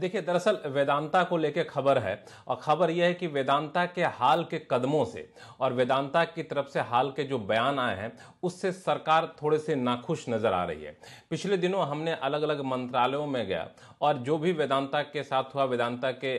देखिए दरअसल वेदांता को लेकर खबर है और खबर यह है कि वेदांता के हाल के कदमों से और वेदांता की तरफ से हाल के जो बयान आए हैं उससे सरकार थोड़े से नाखुश नज़र आ रही है पिछले दिनों हमने अलग अलग मंत्रालयों में गया और जो भी वेदांता के साथ हुआ वेदांता के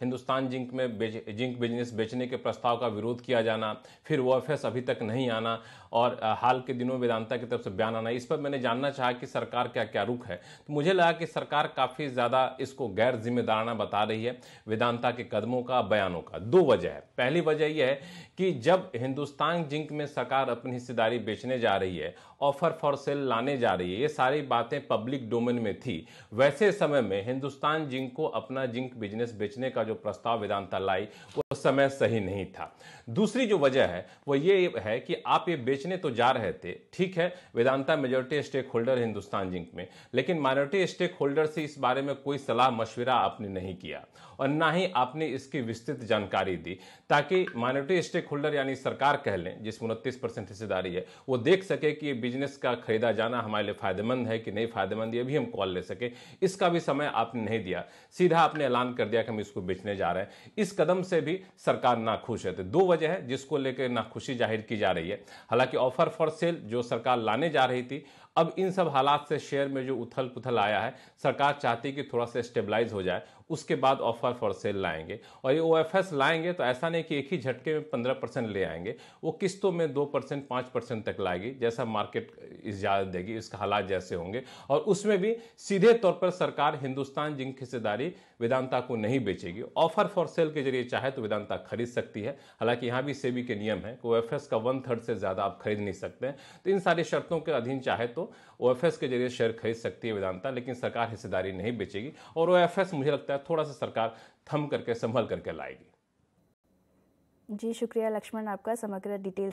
हिंदुस्तान जिंक में बेच, जिंक बिजनेस बेचने के प्रस्ताव का विरोध किया जाना फिर वो अभी तक नहीं आना और हाल के दिनों वेदांता की तरफ से बयान आना इस पर मैंने जानना चाहा कि सरकार क्या क्या रुख है तो मुझे लगा कि सरकार काफ़ी ज़्यादा इसको को गैर जिम्मेदाराना बता रही है वेदांता के कदमों का बयानों का दो वजह है पहली वजह यह है कि जब हिंदुस्तान जिंक में सरकार अपनी हिस्सेदारी बेचने जा रही है ऑफर फॉर सेल लाने जा रही है ये सारी बातें पब्लिक डोमेन में थी वैसे समय में हिंदुस्तान जिंक को अपना जिंक बिजनेस बेचने का जो प्रस्ताव वेदांता लाई तो समय सही नहीं था दूसरी जो वजह है वो ये है कि आप ये बेचने तो जा रहे थे ठीक है Vedanta majority stakeholder Hindustan zinc में लेकिन माइनॉरिटी स्टेक होल्डर से इस बारे में कोई सलाह मशविरा आपने नहीं किया और ना ही आपने इसकी विस्तृत जानकारी दी ताकि माइनॉरिटी स्टेक होल्डर यानी सरकार कह लें जिस उनतीस परसेंट हिस्सेदारी है वो देख सके कि ये बिजनेस का खरीदा जाना हमारे लिए फ़ायदेमंद है कि नहीं फ़ायदेमंद ये भी हम कॉल ले सके इसका भी समय आपने नहीं दिया सीधा आपने ऐलान कर दिया कि हम इसको बेचने जा रहे हैं इस कदम से भी सरकार नाखुश है तो दो वजह है जिसको लेकर नाखुशी जाहिर की जा रही है हालांकि ऑफर फॉर सेल जो सरकार लाने जा रही थी अब इन सब हालात से शेयर में जो उथल पुथल आया है सरकार चाहती कि थोड़ा सा स्टेबलाइज हो जाए उसके बाद ऑफर फॉर सेल लाएंगे और ये ओ लाएंगे तो ऐसा नहीं कि एक ही झटके में पंद्रह परसेंट ले आएंगे वो किस्तों में दो परसेंट पाँच परसेंट तक लाएगी जैसा मार्केट इजाजत देगी इसका हालात जैसे होंगे और उसमें भी सीधे तौर पर सरकार हिंदुस्तान जिंक हिस्सेदारी वेदांता को नहीं बेचेगी ऑफर फॉर सेल के जरिए चाहे तो वेदांता खरीद सकती है हालांकि यहाँ भी सेबी के नियम है कि ओ का वन थर्ड से ज़्यादा आप खरीद नहीं सकते हैं तो इन सारी शर्तों के अधीन चाहे तो ओ के जरिए शेयर खरीद सकती है वेदांता लेकिन सरकार हिस्सेदारी नहीं बेचेगी और ओ मुझे लगता है थोड़ा सा सरकार थम करके संभल करके लाएगी जी शुक्रिया लक्ष्मण आपका समग्र डिटेल